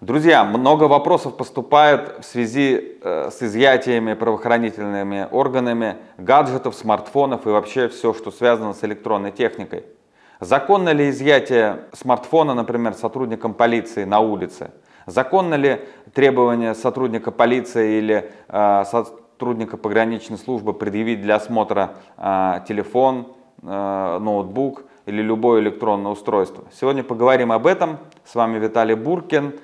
Друзья, много вопросов поступает в связи э, с изъятиями правоохранительными органами гаджетов, смартфонов и вообще все, что связано с электронной техникой. Законно ли изъятие смартфона, например, сотрудником полиции на улице? Законно ли требование сотрудника полиции или э, сотрудника пограничной службы предъявить для осмотра э, телефон, Э, ноутбук или любое электронное устройство. Сегодня поговорим об этом. С вами Виталий Буркин.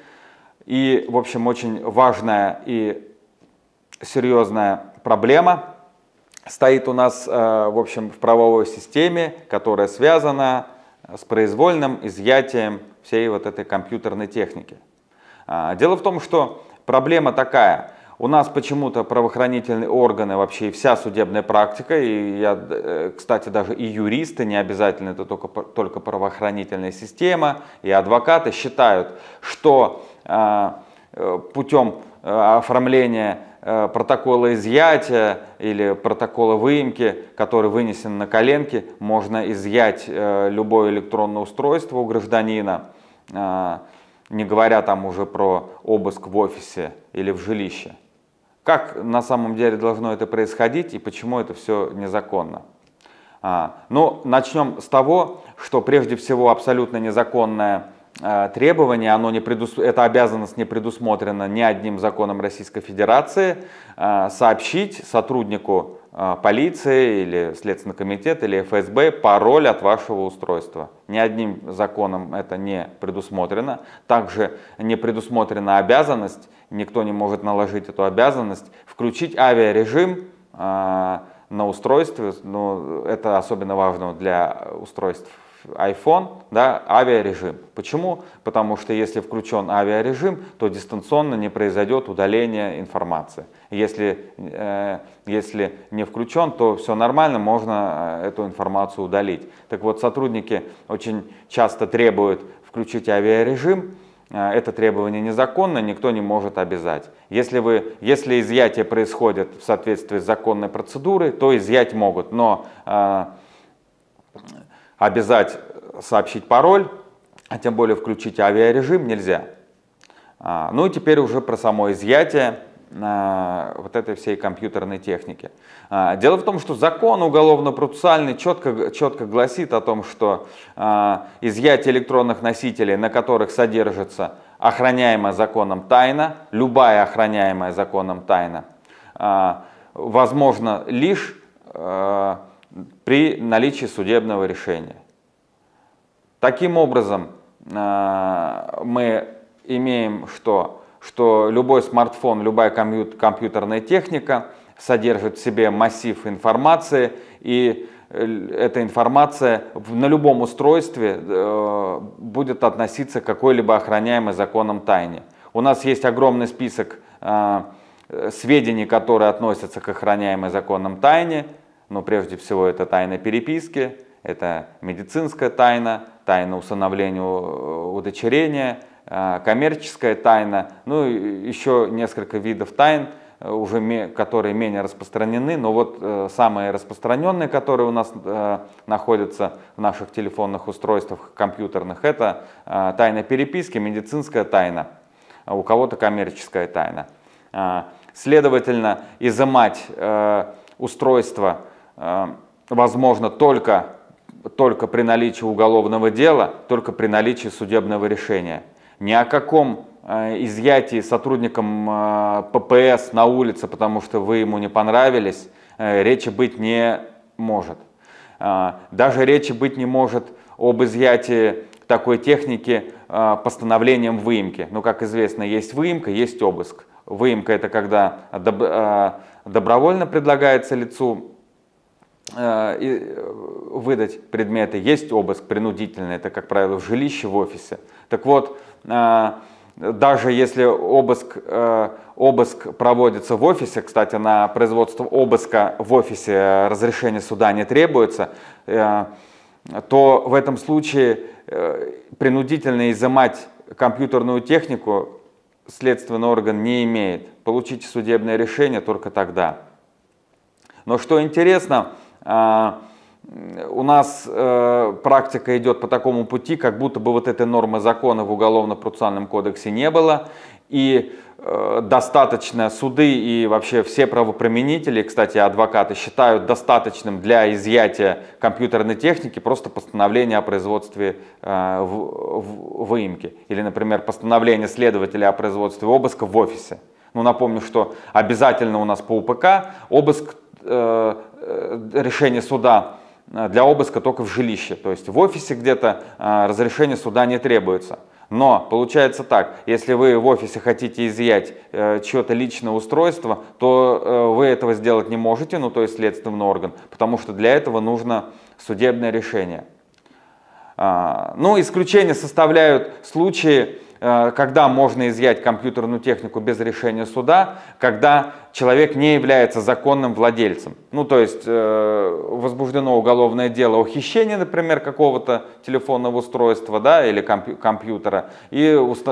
И, в общем, очень важная и серьезная проблема стоит у нас, э, в общем, в правовой системе, которая связана с произвольным изъятием всей вот этой компьютерной техники. А, дело в том, что проблема такая – у нас почему-то правоохранительные органы вообще и вся судебная практика, и я, э, кстати, даже и юристы, не обязательно это только, только правоохранительная система, и адвокаты считают, что а, э, путем э, оформления протокола изъятия или протокола выемки, который вынесен на коленке, можно изъять любое электронное устройство у гражданина, а, не говоря там уже про обыск в офисе или в жилище. Как на самом деле должно это происходить и почему это все незаконно? А, ну, начнем с того, что прежде всего абсолютно незаконное э, требование, оно не предус... эта обязанность не предусмотрена ни одним законом Российской Федерации, э, сообщить сотруднику а, полиции или Следственный комитет или ФСБ пароль от вашего устройства. Ни одним законом это не предусмотрено. Также не предусмотрена обязанность, никто не может наложить эту обязанность, включить авиарежим а, на устройстве, но это особенно важно для устройств iPhone, да, авиарежим. Почему? Потому что если включен авиарежим, то дистанционно не произойдет удаление информации. Если, э, если не включен, то все нормально, можно э, эту информацию удалить. Так вот, сотрудники очень часто требуют включить авиарежим, э, это требование незаконно, никто не может обязать. Если, вы, если изъятие происходит в соответствии с законной процедурой, то изъять могут, но э, обязать сообщить пароль, а тем более включить авиарежим нельзя. А, ну и теперь уже про само изъятие а, вот этой всей компьютерной техники. А, дело в том, что закон уголовно-процессуальный четко, четко гласит о том, что изъятие электронных носителей, на которых содержится охраняемая законом тайна, любая охраняемая законом тайна, возможно лишь при наличии судебного решения. Таким образом, э, мы имеем что? Что любой смартфон, любая компьютерная техника содержит в себе массив информации, и э, эта информация на любом устройстве э, будет относиться к какой-либо охраняемой законом тайне. У нас есть огромный список сведений, которые относятся к охраняемой законом тайне, но прежде всего это тайна переписки, это медицинская тайна, тайна усыновления, э, удочерения, э, коммерческая тайна, ну и еще несколько видов тайн, э, уже которые менее распространены, но вот самые распространенные, которые у нас находятся в наших телефонных устройствах, компьютерных, это тайна переписки, медицинская тайна, а у кого-то коммерческая тайна. Следовательно, изымать устройство а, возможно только, только при наличии уголовного дела, только при наличии судебного решения. Ни о каком а, изъятии сотрудником а, ППС на улице, потому что вы ему не понравились, э, речи быть не может. Даже речи быть не может об изъятии такой техники постановлением выемки. Ну, как известно, есть выемка, есть обыск. Выемка – это когда добровольно предлагается лицу Э, э, выдать предметы. Есть обыск принудительный, это, как правило, в жилище, в офисе. Так вот, э, даже если обыск, обыск проводится в офисе, кстати, на производство обыска в офисе разрешение суда не требуется, то в этом случае принудительно изымать компьютерную технику следственный орган не имеет. Получите судебное решение только тогда. Но что интересно, а, у нас э, практика идет по такому пути, как будто бы вот этой нормы закона в Уголовно-процессуальном кодексе не было, и э, достаточно суды и вообще все правоприменители, кстати, адвокаты, считают достаточным для изъятия компьютерной техники просто постановление о производстве э, выемки или, например, постановление следователя о производстве обыска в офисе. Ну, напомню, что обязательно у нас по УПК обыск Э, решение суда э, для обыска только в жилище. То есть в офисе где-то э, разрешение суда не требуется. Но получается так, если вы в офисе хотите изъять э, чье-то личное устройство, то э, вы этого сделать не можете, ну то есть следственный орган, потому что для этого нужно судебное решение. А, ну, исключение составляют случаи, когда можно изъять компьютерную технику без решения суда, когда человек не является законным владельцем. Ну, то есть э, возбуждено уголовное дело о хищении, например, какого-то телефонного устройства да, или комп компьютера, и,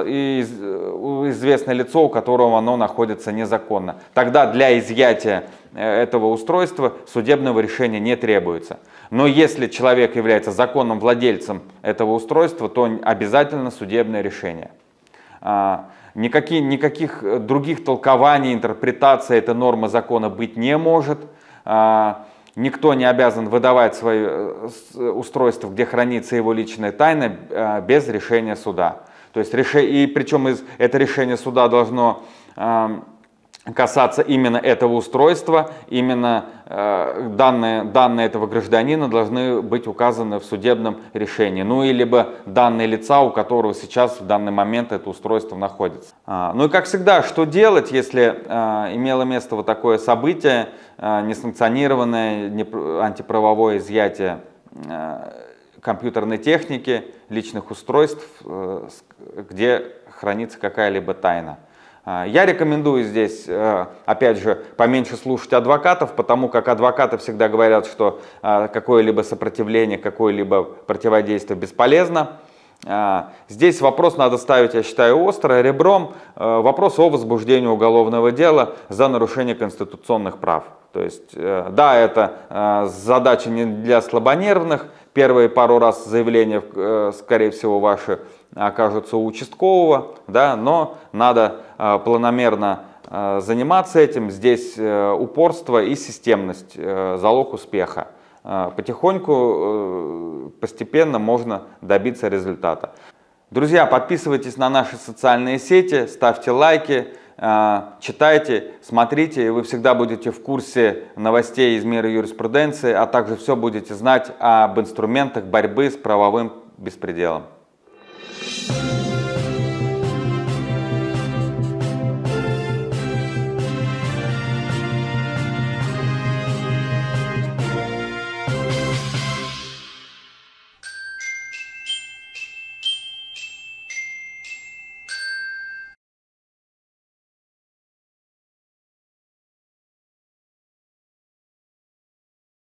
и э, известное лицо, у которого оно находится незаконно. Тогда для изъятия э, этого устройства судебного решения не требуется. Но если человек является законным владельцем этого устройства, то обязательно судебное решение. А, никакие никаких э, других толкований, интерпретаций эта норма закона быть не может. А, никто не обязан выдавать свое э, устройство, где хранится его личная тайна, а, без решения суда. То есть, и причем это решение суда должно касаться именно этого устройства, именно э, данные, данные этого гражданина должны быть указаны в судебном решении, ну или бы данные лица, у которого сейчас в данный момент это устройство находится. А, ну и как всегда, что делать, если а, имело место вот такое событие, а, несанкционированное, не, антиправовое изъятие э, компьютерной техники, личных устройств, где хранится какая-либо тайна. А, я рекомендую здесь, э, опять же, поменьше слушать адвокатов, потому как адвокаты всегда говорят, что э, какое-либо сопротивление, какое-либо противодействие бесполезно. А, здесь вопрос надо ставить, я считаю, остро, ребром. Э, вопрос о возбуждении уголовного дела за нарушение конституционных прав. То есть, да, это задача не для слабонервных. Первые пару раз заявления, скорее всего, ваши окажутся у участкового, да, но надо а, планомерно а, заниматься этим. Здесь э, упорство и системность э, – залог успеха. А, потихоньку, э, постепенно можно добиться результата. Друзья, подписывайтесь на наши социальные сети, ставьте лайки, читайте, смотрите, и вы всегда будете в курсе новостей из мира юриспруденции, а также все будете знать об инструментах борьбы с правовым беспределом.